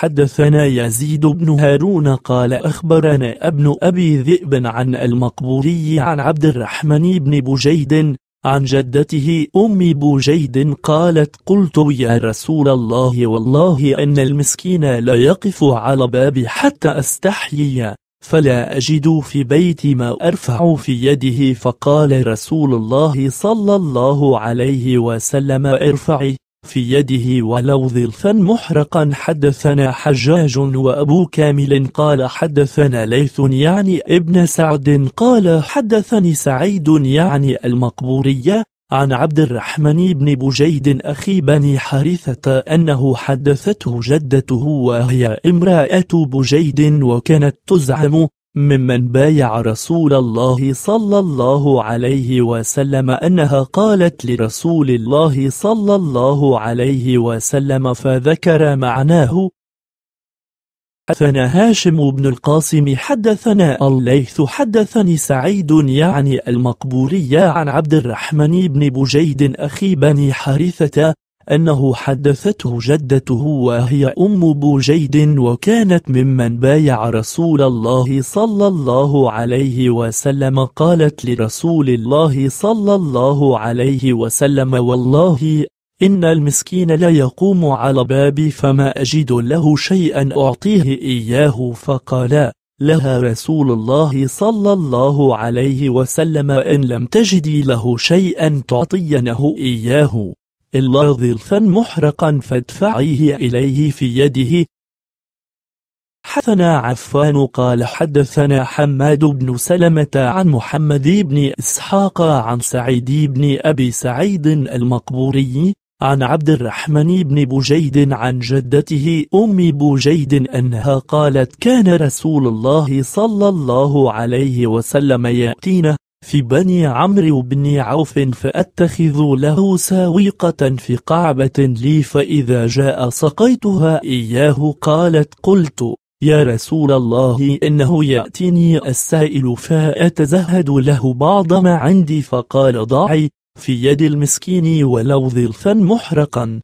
حدثنا يزيد بن هارون قال أخبرنا ابن أبي ذئب عن المقبوري عن عبد الرحمن بن بجيد عن جدته أم بجيد قالت قلت يا رسول الله والله أن المسكين لا يقف على بابي حتى أستحيي فلا أجد في بيتي ما أرفع في يده فقال رسول الله صلى الله عليه وسلم ارفعي في يده ولو ظلفا محرقا حدثنا حجاج وأبو كامل قال حدثنا ليث يعني ابن سعد قال حدثني سعيد يعني المقبورية عن عبد الرحمن بن بجيد أخي بني حارثة أنه حدثته جدته وهي امرأة بجيد وكانت تزعم ممن بايع رسول الله صلى الله عليه وسلم أنها قالت لرسول الله صلى الله عليه وسلم فذكر معناه حدثنا هاشم بن القاسم حدثنا الليث حدثني سعيد يعني المقبوري عن عبد الرحمن بن بجيد أخي بني حارثة أنه حدثته جدته وهي أم بوجيد وكانت ممن بايع رسول الله صلى الله عليه وسلم قالت لرسول الله صلى الله عليه وسلم والله إن المسكين لا يقوم على بابي فما أجد له شيئا أعطيه إياه فقال لها رسول الله صلى الله عليه وسلم إن لم تجدي له شيئا تعطينه إياه إلا ظلفا محرقا فادفعيه إليه في يده حدثنا عفان قال حدثنا حماد بن سلمة عن محمد بن إسحاق عن سعيد بن أبي سعيد المقبوري عن عبد الرحمن بن بجيد عن جدته أم بجيد أنها قالت كان رسول الله صلى الله عليه وسلم يأتينا في بني عمرو بن عوف فأتخذ له ساويقة في قعبة لي فإذا جاء سقيتها إياه قالت قلت يا رسول الله إنه يأتيني السائل فأتزهد له بعض ما عندي فقال ضعي في يد المسكين ولو ظلفا محرقا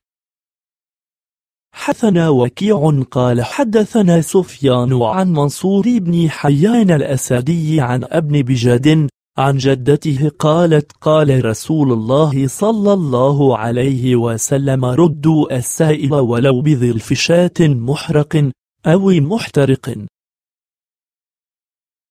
حثنا وكيع قال حدثنا سفيان عن منصور بن حيان الأسدي عن ابن بجاد عن جدته قالت قال رسول الله صلى الله عليه وسلم ردوا السائل ولو بظلف شاة محرق أو محترق